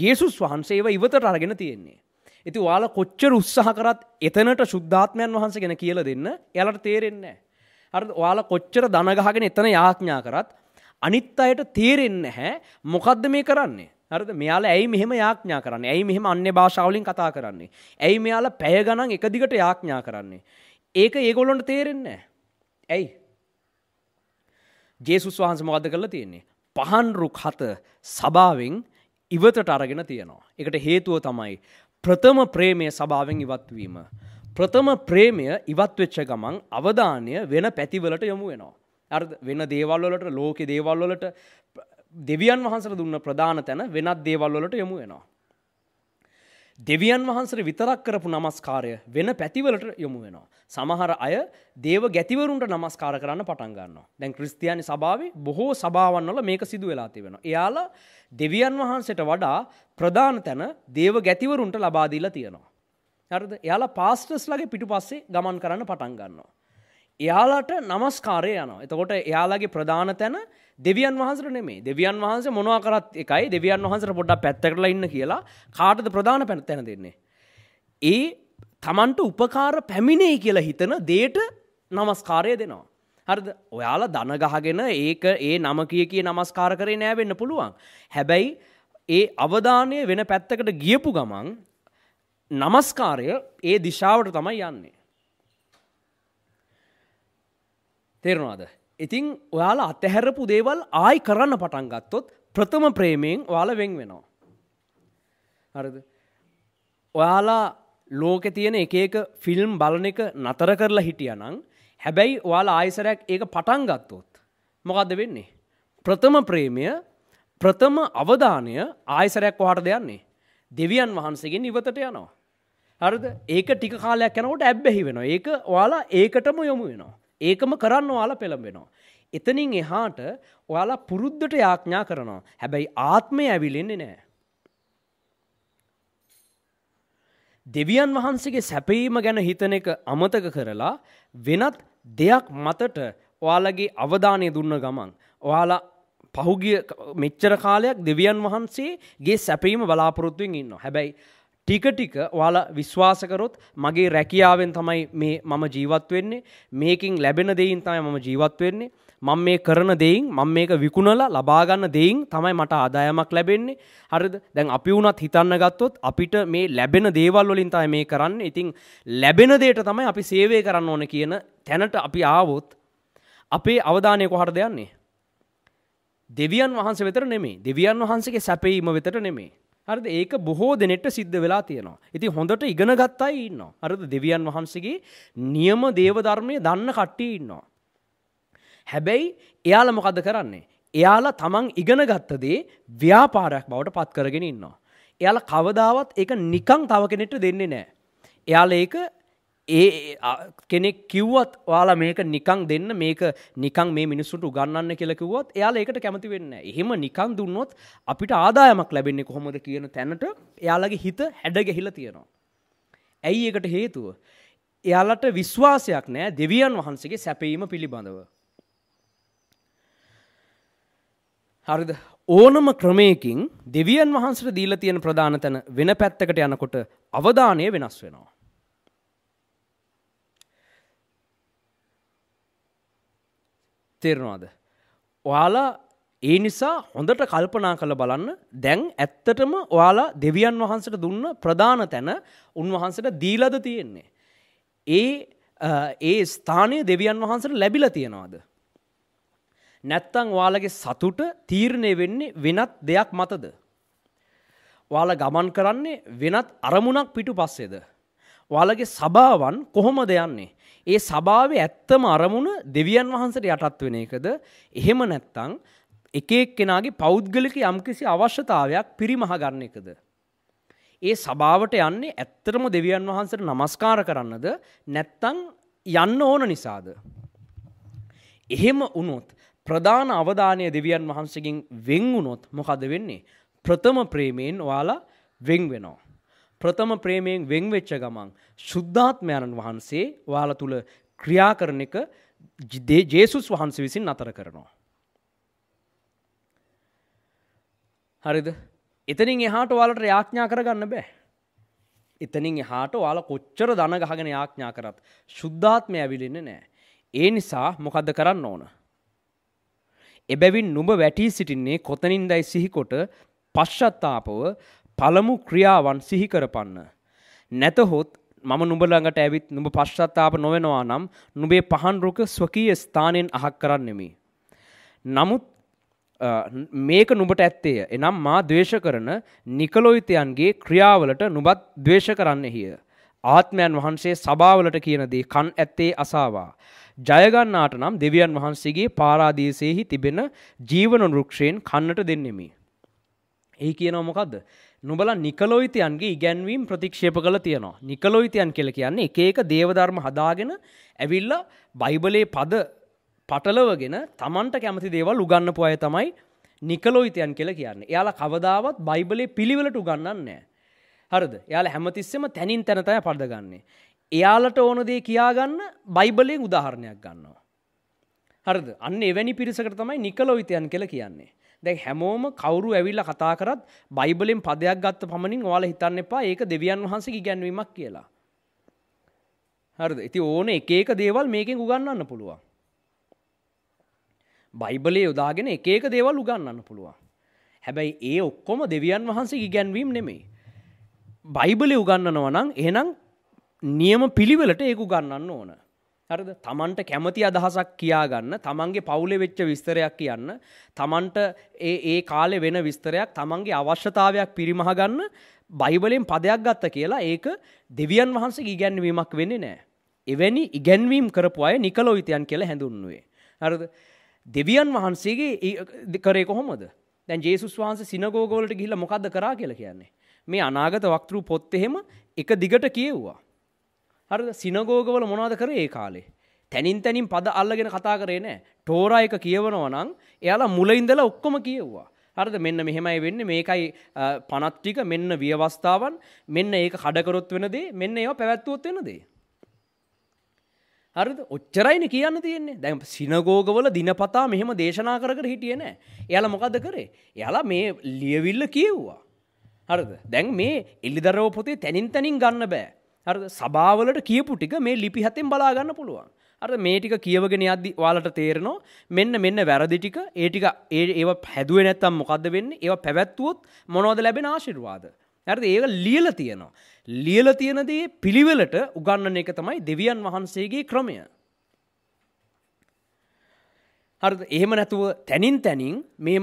[SPEAKER 1] ජේසුස් වහන්සේ ඒව ඉවතට අරගෙන තියෙන්නේ. ඇති වාල කොච්චර උත්සාහ කරත් එතනට ශුද්ධාත්මයන් වහන්සේ ගැන කියල දෙන්න යාලට තේරෙන්නේ. අර වාල කොච්චර දනගහගෙන එතන යාඥා කරත් අනිත් අයට තේරෙන්න හැ මොකක්ද මේ කරන්නේ හරද මෙයාලා ඇයි මෙහෙම යාඥා කරන්නේ ඇයි මෙහෙම අන්‍ය භාෂාවලින් කතා කරන්නේ ඇයි මෙයාලා පැය ගණන් එක දිගට යාඥා කරන්නේ ඒක ඒගොල්ලොන්ට තේරෙන්නේ නැහැ ඇයි ජේසුස් වහන්ස මොකද කරලා තියෙන්නේ පහන්රුක් හත සභාවෙන් ඉවතට අරගෙන තියෙනවා. එකට හේතුව තමයි ප්‍රථම ප්‍රේමය සභාවෙන් ඉවත්වීම. ප්‍රථම ප්‍රේමය ඉවත්වෙච්ච ගමන් අවධානය වෙන පැතිවලට යොමු වෙනවා. අර වෙන දේවල්වලට ලෝකෙ දේවල්වලට දෙවියන් වහන්සර දුන්න ප්‍රධාන තැන වෙනත් දේවල්වලට යොමු වෙනවා. දෙවියන් වහන්සර විතරක් කරපු නමස්කාරය වෙන පැතිවලට යොමු වෙනවා. සමහර අය දේව ගැතිවරුන්ට නමස්කාර කරන්න පටන්ගන්න. දැන් ක්‍රස්තියානි සභාවේ බොහෝ සභාවන්නල මේක සිදු වෙලා තිබෙන. එයාලා දෙවියන් වහන්සට වඩා ප්‍රධාන තැන දේව ගැතිවරුන්ට ලබාදීලා තියෙනවා. හරද එයාලා පාස්ටස් ලගේ පිටු පස්සේ ගමන් කරන්න පටන්ගන්නවා. එයාලට නමස්කාරය යනවා. එතකොට එයාලගේ ප්‍රධාන තැන දෙවියන් වහන්සර නෙමේ දෙවියන් වහන්ස මොනවාකරත් එකයි දෙවියන් වහන්සර පොඩ්ඩක් පැත්තකරලා ඉන්න කියලා කාටද ප්‍රධාන පැන තැන දෙන්නේ. ඒ තමන්ට උපකාර පැමිණෙයි කියලා හිතන දේට නමස්කාරය දෙනවා. හරිද ඔයාලා දනගහගෙන ඒක ඒ නම කිය කිය නමස්කාර කරේ නෑවෙන්න පුළුවන්. හැබැයි ඒ අවධානය වෙන පැත්තකට ගියපු ගමන් නමස්කාරය ඒ දිශාවට තමයි යන්නේ. තේරවාද ඉතිං ඔයාලා අතහැරපු දේවල් ආයි කරන්න පටන් ගත්තොත් ප්‍රථම ප්‍රේමයෙන් ඔයාල වෙන් වෙනවා. හරද. ඔයාලා ලෝකෙ තියෙන එක එක ෆිල්ම් බලන එක නතර කරලා හිටියනං හැබැයි ඔයාලා ආයිසරයක් ඒක පටන් ගත්තොත් මොකක්ද වෙන්නේ. ප්‍රථම ප්‍රේමය ප්‍රථම අවධානය ආයිසරයක් වහට දෙයන්නේ. දෙවියන් වහන්සේගෙන් ඉවතට යනවා. හරද ඒක ටික කාලයක් යනකොට ඇබ්බැහි වෙනවා ඒක ඔයාලා ඒකටම යොමු වෙනවා. ඒකම කරන්න ඔයාලා පෙළඹෙනවා. එතනින් එහාට ඔයාලා පුරුද්දට යාඥා කරනවා. හැබැයි ආත්මය ඇවිලෙන්නේ නෑ. දෙවියන් වහන්සේගේ සැපීම ගැන හිතන එක අමතක කරලා වෙනත් දෙයක් මතට ඔයාලගේ අවධානය දුන්න ගමන්. ඔයාලා පහුගිය මෙච්චර කාලයක් දෙවියන් වහන්සේගේ සැපීම බලාපොරොත්තුවෙන් ඉන්න. හැබැයි ටික ටික ඔයාලා විශ්වාස කරොත් මගේ රැකියාවෙන් තමයි මේ මම ජීවත් වෙන්නේ මේකින් ලැබෙන දෙයින් තමයි මම ජීවත් වෙන්නේ මම මේ කරන දෙයින් මම මේක විකුණලා ලබා ගන්න දෙයින් තමයි මට ආදායමක් ලැබෙන්නේ හරිද දැන් අපි වුණත් හිතන්න ගත්තොත් අපිට මේ ලැබෙන දේවල් වලින් තමයි මේ කරන්නේ ඉතින් ලැබෙන දෙයට තමයි අපි සේවය කරන්න ඕන කියන තැනට අපි ආවොත් අපේ අවධානය කොහටද යන්නේ දෙවියන් වහන්සේ වෙතට නෙමෙයි දෙවියන් වහන්සේගේ සැපීම වෙතට නෙමෙයි හරිද ඒක බොහෝ දෙනෙට සිද්ධ වෙලා තියෙනවා. ඉතින් හොඳට ඉගෙන ගත්ත අය ඉන්නවා. හරිද දෙවියන් වහන්සේගේ නියම දේව ධර්මයේ දන්න කට්ටිය ඉන්නවා. හැබැයි එයාලා මොකද කරන්නේ? එයාලා තමන් ඉගෙන ගත්ත දේ ව්‍යාපාරයක් බවට පත් කරගෙන ඉන්නවා. එයාලා කවදාවත් ඒක නිකන් තව කෙනෙක්ට දෙන්නේ නැහැ. එයාලා ඒක ඒ කෙනෙක් කිව්වත් වාලා මේක නිකං දෙන්න මේක නිකං මේ මිනිස්සුට උගන්න කෙලකිවත් එයාල ඒකට කැමති වෙන්න එහෙම නිකං දුන්නොත් අපිට ආදායමක් ලැබෙන්නේ කොහොමද කියන තැනට එයාලගේ හිත හැඩගැහිල තියෙනවා. ඇයි ඒකට හේතුව. එයාලට විශ්වාසයක් නෑ දෙවියන් වහන්සේගේ සැපීම පිළිබඳව. හරිද ඕනම ක්‍රමයකින් දෙවියන් වහන්සට දීල තියෙන ප්‍රධාන තැන වෙන පැත්තකට යනකොට අවධානය වෙනස් වෙනවා. තේරෙනවාද. ඔයාලා ඒ නිසා හොඳට කල්පනා කළ බලන්න දැන් ඇත්තටම ඔයාලා දෙවියන් වහන්සට දුන්න ප්‍රධාන තැන උන්වහන්සට දීලද තියෙන්නේ. ඒ ඒ ස්ථානය දෙවියන් වහන්සට ලැබිල තියෙනවාද. නැත්තං වාලගේ සතුට තීරණය වෙන්නේ වෙනත් දෙයක් මතද. වාල ගමන් කරන්නේ වෙනත් අරමුණක් පිටු පස්සේද. වාලගේ සභාවන් කොහොම දෙයන්නේ. ඒ සභාවේ ඇත්තම අරමුණ දෙවියන් වහන්සට යටත් වෙන එකද එහෙම නැත්තං එකෙක් කෙනගේ පෞද්ගලික යම්කිසි අවශ්‍යතාවයක් පිරිමහ ගන්න එකද. ඒ සභාවට යන්නේ ඇත්තරම දෙවියන් වහන්සට නමස්කාර කරන්නද නැත්තං යන්න ඕන නිසාද. එහෙම වුණොත් ප්‍රධාන අවධානය දෙවියන් වහන්සකින් වෙංගුණොත් මොකද වෙන්නේ. ප්‍රථම ප්‍රේමයෙන් ඔයාලා වෙං වෙනවා. ප්‍රථම ප්‍රේමයෙන් වෙන්වෙච්ච ගමන් ශුද්ධාත්මයණන් වහන්සේ ඔයාලා තුල ක්‍රියා කරන එක ජේසුස් වහන්සේ විසින් අතර කරනවා. හරිද? එතනින් එහාට ඔයාලට යාඥා කරගන්න බෑ. එතනින් එහාට ඔයාලා කොච්චර දන ගහගෙන යාඥා කරත් ශුද්ධාත්මය ඇවිලෙන්නේ නෑ. ඒ නිසා මොකද්ද කරන්න ඕන? එබැවින් නුඹ වැටී සිටින්නේ කොතනින්දයි සිහිකොට පශ්චත්තාපව පළමු ක්‍රියාවන් සිහි කරපන්න. නැතහොත් මම නුඹලඟට ඇවිත් නුඹ පශ්චත්තාප නොවෙනවා නම් නුබේ පහන් රුක ස්වකීය ස්ථානයෙන් අහක් කරන්නෙමි. නමුත් මේක නුඹට ඇත්තේය. එනම් මා ද්වේෂ කරන නිකලොයිතයන්ගේ ක්‍රියාවලට නුබත් ද්වේෂ කරන්න එහිය. ආත්මයන් වහන්සේ සභාවලට කියන දේ කන් ඇත්තේ අසාවා. ජයගන්නාට නම් දෙවියන් වහන්සේගේ පාරාදීසයෙහි තිබෙන ජීවන රුක්ෂයෙන් කන්නට දෙන්නෙමි. එහි කියනව මොකක්ද? නුබල නිකලෝයිතයන්ගේ ඉගැන්වීම් ප්‍රතික්ෂේප කළ තියෙනවා. නිකලෝයිතයන් කෙල කියන්නේ ඒක දේවධර්ම හදාගෙන ඇවිල්ල බයිබලේ පද පටලවගෙන තමන්ට කැමති දේවල් උගන්නපු අය තමයි නිකලෝයිතයන් කෙල කියන්න. එයාලා කවදාවත් බයිබලේ පිළිවෙලට උගන්නන්නේ. හරද යාල හැමතිස්සෙම තැනින් තැනතය පඩගන්නේ. එයාලට ඕනදේ කියාගන්න බයිබලෙන් උදාහරණයක් ගන්නවා. හරද අන්න එවැනි පිරිසකට තමයි නිකලෝයිතයන් කෙල කියන්නේ. දැන් හැමෝම කවුරු ඇවිල්ලා කතා කරත් බයිබලෙන් පදයක් ගත්ත පමණින් ඔයාලා හිතන්න එපා ඒක දෙවියන් වහන්සේගේ ඉගැන්වීමක් කියලා. හරිද? ඉතින් ඕන එක එක දේවල් මේකෙන් උගන්වන්න පුළුවන්. බයිබලයේ යොදාගෙන එක එක දේවල් උගන්වන්න පුළුවන්. හැබැයි ඒ ඔක්කොම දෙවියන් වහන්සේගේ ඉගැන්වීම් නෙමෙයි. බයිබලයේ උගන්වනවා නම් එහෙනම් නියම පිළිවෙලට ඒක උගන්වන්න ඕන. හරිද තමන්ට කැමති අදහසක් කියාගන්න තමන්ගේ පවුලෙ වෙච්ච විස්තරයක් කියන්න තමන්ට ඒ ඒ කාලෙ වෙන විස්තරයක් තමන්ගේ අවශ්‍යතාවයක් පිරිමහගන්න බයිබලෙන් පදයක් ගත්ත කියලා ඒක දෙවියන් වහන්සේ ඉගැන්වීමක් වෙන්නේ නෑ. එවැනි ඉගැන්වීම් කරපු අය නිකලෝවිතයන් කියලා හැඳුන්නුවේ. හරද දෙවියන් වහන්සේගේ කරේ කොහොමද දැන් ජේසුස් වහන්සේ සිනගෝගෝලට ගිහිල්ලා මොකද්ද කරා කියලා කියන්නේ. මේ අනාගත වක්තෘ පොත් එහෙම එක දිගට කියෙව්වා. හරිද සිනගෝගවල මොනවද කරේ ඒ කාලේ තැනින් තැනින් පද අල්ලගෙන කතා කරේ නෑ ටෝරා එක කියවනවා නම් එයාලා මුල ඉඳලා ඔක්කොම කියෙව්වා හරිද මෙන්න මෙහෙමයි වෙන්නේ මේකයි පනත් ටික මෙන්න විවස්ථාවන් මෙන්න ඒක කඩකරොත් වෙන දේ මෙන්න ඒවා පැවැත්වුවොත් වෙන දේ හරිද ඔච්චරයින කියන්න තියන්නේ දැම් සිනගෝගවල දිනපතා මෙහෙම දේශනා කර කර හිටිය නෑ එයාලා මොකද කරේ එයාලා මේ ලියවිල්ල කියව්වා හරිද දැන් මේ එල්ලිදරව පොතේ තැනින් තැනින් ගන්න බෑ අර සභාවලට කියපු ටික මේ ලිපි හතෙන් බලාගන්න පුළුවන්. අර මේ ටික කියවගෙන යද්දි ඔයාලට තේරෙනවා මෙන්න මෙන්න වැරදි ටික ඒ ටික ඒව හැදුවේ නැත්තම් මොකද්ද වෙන්නේ? ඒව පැවැත්වුවොත් මොනවද ලැබෙන ආශිර්වාද? හරිද? ඒක ලියලා තියෙනවා. ලියලා තියෙන දේ පිළිවෙලට උගන්වන එක තමයි දෙවියන් වහන්සේගේ ක්‍රමය. හරිද? එහෙම නැතුව තනින් තනින් මේ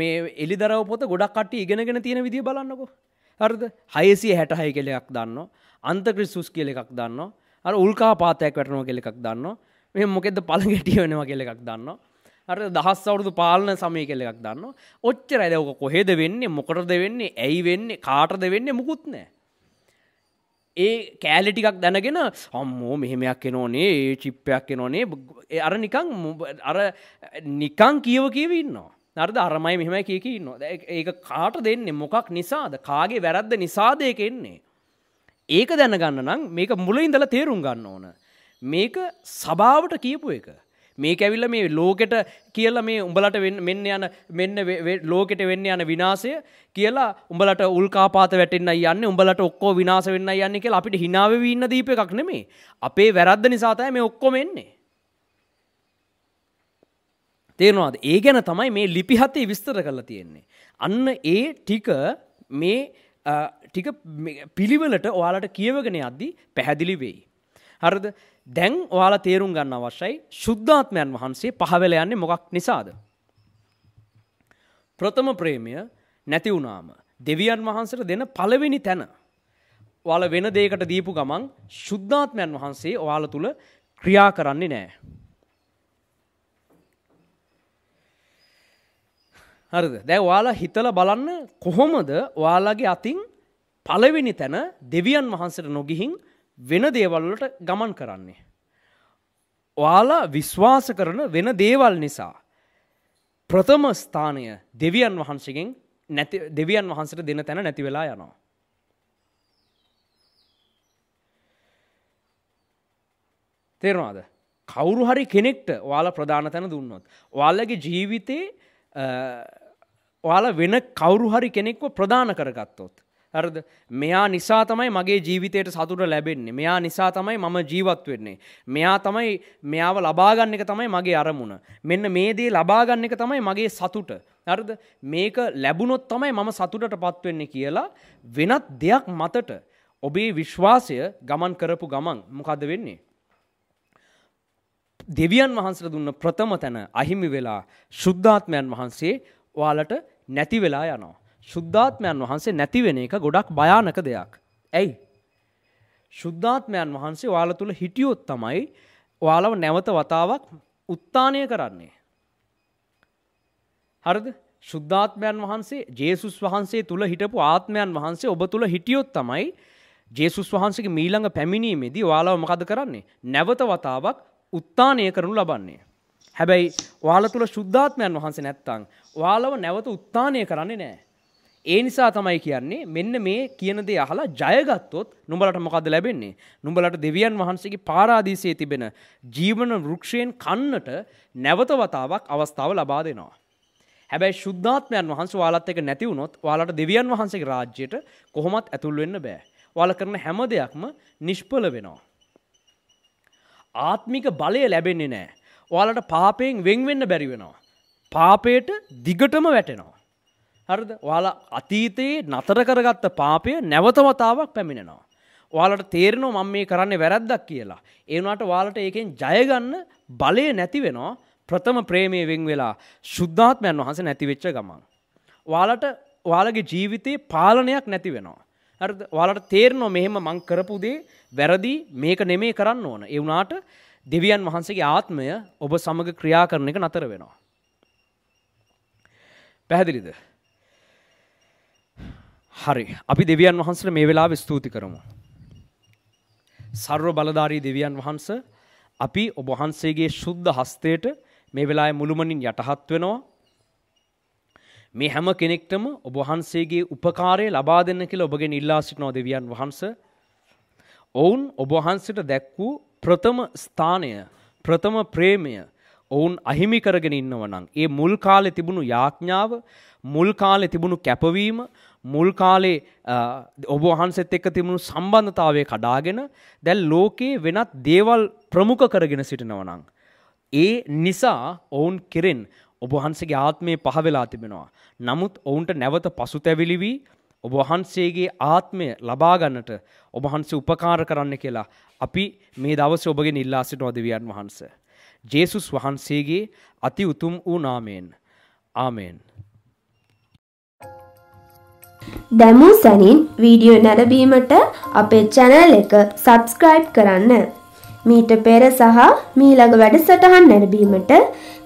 [SPEAKER 1] මේ එලිදරව පොත ගොඩක් කට්ටිය ඉගෙනගෙන තියෙන විදිය බලන්නකෝ. හරිද? 666 කෙලයක් දන්නවා. අන්තක්‍රිස්සුස් කියල එකක් දන්න අර උල්කා පාතයක් වැටනෝ කෙ එකක් දන්න මෙ මොකෙද පළගෙටිය වෙනවා කෙ එකක් දන්න අර දහස් අවුරුදු පාලන සමය කෙ එකක් දන්න ඔච්චර ඇදවක කොහෙද වෙන්නේ මොකටද වෙන්නේ ඇයි වෙන්නේ කාටද වෙන්නේ මුකුත්නෑ ඒ කෑලි ටිකක් දැනගෙන අම්මෝ මෙහෙමයක් එනෝනේ ඒ චිප්පයක් එනෝනේ අර නිකං අර නිකං කියව කියව ඉන්නවා නර්ද අරමයි මෙහෙමයි කියකි ඉන්නවා ඒක කාට දෙන්නේ මොකක් නිසාද කාගේ වැරද්ද නිසාදයක එන්නේ ඒක දැනගන්න නම් මේක මුල ඉඳල තේරුම් ගන්න ඕන. මේක සභාවට කියපු එක. මේ ඇවිල්ල මේ ලෝකෙට කියලා මේ උඹලට මෙන්න යන මෙන්න ලෝකෙට වෙන්න යන විනාසය කියලා උඹලට උල්කාපාත වැටෙන්න්න යන්න උඹලට ඔක්කෝ විනාස වෙන්න යන්න කියලා අපිට හිනාව වන්න දීප එකක් නෙමේ අපේ වැරද්ද නිසාතය මේ ඔක්කොම එන්නේ. තේරවාද ඒ ගැන තමයි මේ ලිපිහතේ විස්තර කරලා තියෙන්නේ. අන්න ඒ ටික මේ ටික පිළිවලට ඔයාලට කියවගෙන අද්දි පැහැදිලි වෙයි. හරද දැන් ඔයාලා තේරුම් ගන්න අවශ්‍යයි ශුද්ධාත්මයන් වහන්සේ පහවෙල යන්නේ මොකක් නිසාද. ප්‍රථම ප්‍රේමය නැති වුණාම දෙවියන් වහන්සට දෙන පළවෙනි තැන. ඔයාල වෙන දේකට දීපු ගමන් ශුද්ධාත්මයන් වහන්සේ ඔයාල තුළ ක්‍රියා කරන්නේ නෑ. හරිද දැ වාලා හිතල බලන්න කොහොමද වාලාගේ අතින් පලවෙනි තැන දෙවියන් වහන්සට නොගිහින් වෙන දේවල්ලට ගමන් කරන්නේ. වාලා විශ්වාස කරන වෙන දේවල් නිසා. ප්‍රථම ස්ථානය දෙවියන් වහන්සගෙන් දෙවියන් වහන්සට දෙන තැන නැති වෙලා යනවා. තේරවාද කවුරු හරි කෙනෙක්ට වාලා ප්‍රධාන තැන දුන්නොත්. වාල්ලගේ ජීවිතයේ ඔයාලා වෙන කවුරු හරි කෙනෙක්ව ප්‍රධාන කරගත්තොත්. හරද මෙයා නිසා තමයි මගේ ජීවිතයට සතුට ලැබෙන්නේ මෙයා නිසා තමයි මම ජීවත් වෙන්නේ මෙයා තමයි මෙයාව ලබාගන්න එක තමයි මගේ අරමුණ මෙන්න මේ දේ ලබාගන්න එක තමයි මගේ සතුට හරිද මේක ලැබුණොත් තමයි මම සතුටට පත්වෙන්නේ කියලා වෙනත් දෙයක් මතට ඔබේ විශ්වාසය ගමන් කරපු ගමන් මොකද වෙන්නේ දෙවියන් වහන්සේලා දුන්න ප්‍රථම තැන අහිමි වෙලා සුද්ධාත්මයන් වහන්සේ ඔයාලට නැති වෙලා යනවා. සුද්ධාත්මයන් වහන්සේ නැති වෙන එක ගොඩක් භයානක දෙයක්. ඇයි? සුද්ධාත්මයන් වහන්සේ ඔයාල තුල හිටියොත් තමයි ඔයාලව නැවත වතාවක් උත්ථානය කරන්නේ. හරිද? සුද්ධාත්මයන් වහන්සේ ජේසුස් වහන්සේ තුල හිටපු ආත්මයන් වහන්සේ ඔබ තුල හිටියොත් තමයි ජේසුස් වහන්සේගේ මීළඟ පැමිණීමේදී ඔයාලව මොකද කරන්නේ? නැවත වතාවක් උත්තානය කරනු ලබන්නේ. හැබැයි වාල තුළ ශුද්ධාත්මයන් වහන්සේ නැත්තං වාලව නැවත උත්තානය කරන්නේ නෑ. ඒ නිසා තමයි කියන්නේ මෙන්න මේ කියන දේ අහලා ජයගත්තොත් නුඹලට මොකද ලැබෙන්නේ නුඹලට දෙවියන් වහන්සේගේ පාරාදීසයේ තිබෙන ජීවන වෘක්ෂයෙන් කන්නට නැවත වතාවක් අවස්ථාව ලබා දෙනවා. හැබැයි ශුද්ධාත්මයන් වහන්සේ ඔයාලත් එක නැති වුණොත් ඔයාලට දෙවියන් වහන්සේගේ රාජ්‍යයට කොහොමත් ඇතුල් වෙන්න බෑ. ඔයාලා කරන හැම දෙයක්ම නිෂ්ඵල වෙනවා. ආත්මික බලය ලැබෙන්නේ නෑ. ඔයාලට පාපයෙන් වෙන්වෙන්න බැරිවෙනවා. පාපයට දිගටම වැටෙනවා. හරිද ඔයාලා අතීතයේ නතර කරගත්ත පාපය නැවතවතාවක් පැමිණෙනවා. ඔයාලට තේරෙනවා මම මේ කරන්නේ වැරද්දක් කියලා. ඒ වුණාට ඔයාලට ඒකෙන් ජය ගන්න බලය නැති වෙනවා. ප්‍රථම ප්‍රේමයේ වෙන් වෙලා සුද්ධාත්මයන් වහන්සේ නැති වෙච්ච ගමන්. ඔයාලට ඔයාලගේ ජීවිතේ පාලනයක් නැති වෙනවා. ඔයාලට තේරෙනවා මෙහෙම මං කරපු දේ වැරදි මේක නෙමේ කරන්න ඕන. ඒ වුණාට දෙවියන් වහන්සේගේ ආත්මය ඔබ සමග ක්‍රියා කරන එක නතර වෙනවා. පැහැදිලිද? හරි. අපි දෙවියන් වහන්සේට මේ වෙලාවේ ස්තුති කරමු. සර්ව බලධාරී දෙවියන් වහන්ස අපි ඔබ වහන්සේගේ ශුද්ධ හස්තයට මේ වෙලාවේ මුළුමනින් යටහත් වෙනවා. මේ හැම කෙනෙක්ටම ඔබ වහන්සේගේ උපකාරය ලබා දෙන්න කියලා ඔබගෙන් ඉල්ලා සිටිනවා දෙවියන් වහන්ස. ඔවුන් ඔබ වහන්සේට දැක් වූ ප්‍රථම ස්ථානය, ප්‍රථම ප්‍රේමය ඔවුන් අහිමි කරගෙන ඉන්නව නම් ඒ මුල් කාලේ තිබුණු යාඥාව, මුල් කාලේ තිබුණු කැපවීම, මුල් කාලේ ඔබ වහන්සේත් එක්ක තිබුණු සම්බන්ධතාවය කඩාගෙන දැන් ලෝකේ වෙනත් දේවල් ප්‍රමුඛ කරගෙන සිටිනවා නම් ඒ නිසා ඔවුන් කෙරෙන් ඔබහන්සගේ ආත්මය පහවෙලා තිබෙනවා. නමුත් ඔවුන්ට නැවත පසුතැවිලි වී ඔබහන්සේගේ ආත්මය ලබාගන්නට ඔබහන්සේ උපකාර කරන්න කියලා අපි මේ දවස ඔබගෙන ඉල්ලා සිටනවා දෙවියන් වහන්ස. ජේසුස් වහන්සේගේ අති උතුම් වූ නාමයෙන්. ආමෙන්. දැමූ සැනින් වීඩියෝ නැරබීමට අපේ චැනල් එක සබස්ක්‍රයිබ් කරන්න. මීට පෙර සහ මීළඟ වැඩසටහන් නැරබීමට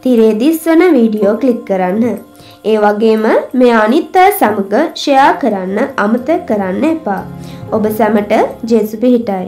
[SPEAKER 1] තිරේ දිස්වන වීඩියෝ ක්ලික් කරන්න. ඒ වගේම මේ අනිත් අය සමග ෂෙයා කරන්න අමතක කරන්න එපා. ඔබ සැමට ජේසු පිහිටයි.